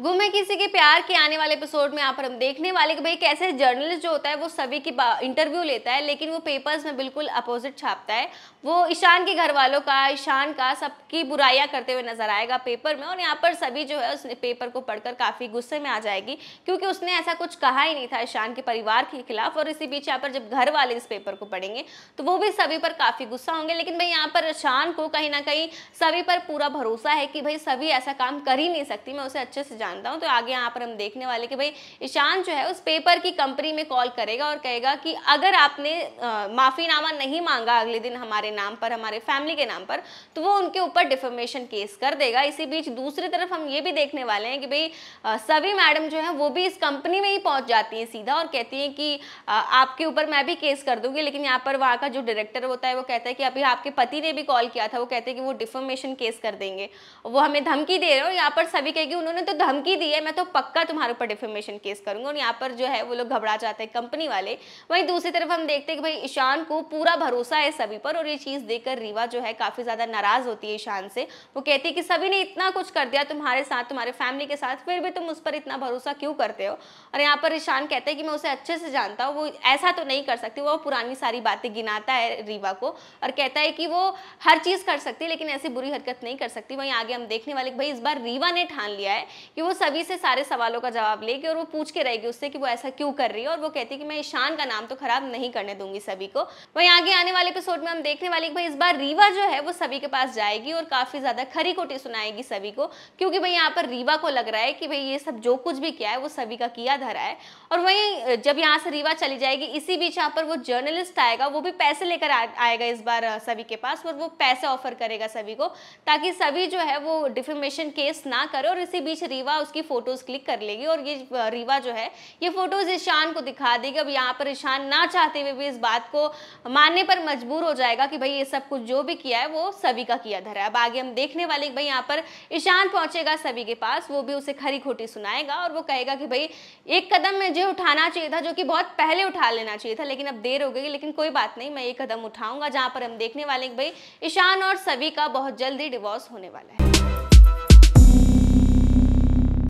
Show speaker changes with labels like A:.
A: गुम है किसी के प्यार के आने वाले एपिसोड में यहाँ पर हम देखने वाले कि भाई कैसे जर्नलिस्ट जो होता है वो सभी की इंटरव्यू लेता है लेकिन वो पेपर्स में बिल्कुल अपोजिट छापता है वो ईशान के घर वालों का ईशान का सबकी बुराइयाँ करते हुए नजर आएगा पेपर में और यहाँ पर सभी जो है उसने पेपर को पढ़कर काफ़ी गुस्से में आ जाएगी क्योंकि उसने ऐसा कुछ कहा ही नहीं था ईशान के परिवार के खिलाफ और इसी बीच यहाँ पर जब घर वाले इस पेपर को पढ़ेंगे तो वो भी सभी पर काफ़ी गुस्सा होंगे लेकिन भाई यहाँ पर ईशान को कहीं ना कहीं सभी पर पूरा भरोसा है कि भाई सभी ऐसा काम कर ही नहीं सकती मैं उसे अच्छे से जानता हूँ तो आगे यहाँ पर हम देखने वाले कि भाई ईशान जो है उस पेपर की कंपनी में कॉल करेगा और कहेगा कि अगर आपने माफ़ीनामा नहीं मांगा अगले दिन हमारे नाम पर हमारे फैमिली के नाम पर तो वो उनके ऊपर डिफेमेशन केस कर देगा इसी बीच दूसरी तरफ हम ये भी देखने वाले हैं कि भाई सभी मैडम जो है वो भी इस कंपनी में ही पहुंच जाती है सीधा और कहती है कि आपके ऊपर मैं भी केस कर दूंगी लेकिन यहाँ पर वहाँ का जो डायरेक्टर होता है वो कहता है कि अभी आपके पति ने भी कॉल किया था वो कहते हैं कि वो डिफॉर्मेशन केस कर देंगे वो हमें धमकी दे रहे हो यहाँ पर सभी कहेगी उन्होंने तो धमकी धमकी दी है मैं तो पक्का तुम्हारे ऊपर डिफेमेशन केस करूंगा और यहाँ पर जो है वो लोग घबरा जाते हैं कंपनी वाले वहीं दूसरी तरफ हम देखते हैं कि भाई ईशान को पूरा भरोसा है सभी पर और ये चीज़ देखकर रीवा जो है काफ़ी ज़्यादा नाराज़ होती है ईशान से वो कहती है कि सभी ने इतना कुछ कर दिया तुम्हारे साथ तुम्हारे फैमिली के साथ फिर भी तुम उस पर इतना भरोसा क्यों करते हो और यहाँ पर ईशान कहते हैं कि मैं उसे अच्छे से जानता हूँ वो ऐसा तो नहीं कर सकती वो पुरानी सारी बातें गिनाता है रीवा को और कहता है कि वो हर चीज़ कर सकती है लेकिन ऐसी बुरी हरकत नहीं कर सकती वहीं आगे हम देखने वाले भाई इस बार रीवा ने ठान लिया है कि वो सभी से सारे सवालों का जवाब लेगी और वो पूछ के रहेगी उससे कि वो ऐसा क्यों कर रही है और वो कहती है कि मैं ईशान का नाम तो खराब नहीं करने दूंगी सभी को वहीं आगे आने वाले एपिसोड में हम देखने वाले भाई इस बार रीवा जो है वो सभी के पास जाएगी और काफी ज्यादा खरी कोटी सुनाएगी सभी को क्योंकि भाई यहाँ पर रीवा को लग रहा है कि भाई ये सब जो कुछ भी किया है वो सभी का किया धरा है और वहीं जब यहाँ से रीवा चली जाएगी इसी बीच यहाँ पर वो जर्नलिस्ट आएगा वो भी पैसे लेकर आएगा इस बार सभी के पास और वो पैसे ऑफर करेगा सभी को ताकि सभी जो है वो डिफेमेशन केस ना करे और इसी बीच रीवा रीवा उसकी फोटोज क्लिक कर लेगी और ये रीवा जो है ये फोटोज ईशान को दिखा देगी अब यहाँ पर ईशान ना चाहते हुए भी इस बात को मानने पर मजबूर हो जाएगा कि भाई ये सब कुछ जो भी किया है वो सभी का किया धरा है अब आगे हम देखने वाले भाई यहाँ पर ईशान पहुंचेगा सभी के पास वो भी उसे खरी खोटी सुनाएगा और वो कहेगा कि भाई एक कदम मुझे उठाना चाहिए था जो कि बहुत पहले उठा लेना चाहिए था लेकिन अब देर हो गई लेकिन कोई बात नहीं मैं ये कदम उठाऊंगा जहाँ पर हम देखने वाले भाई ईशान और सभी का बहुत जल्दी डिवोर्स होने वाला है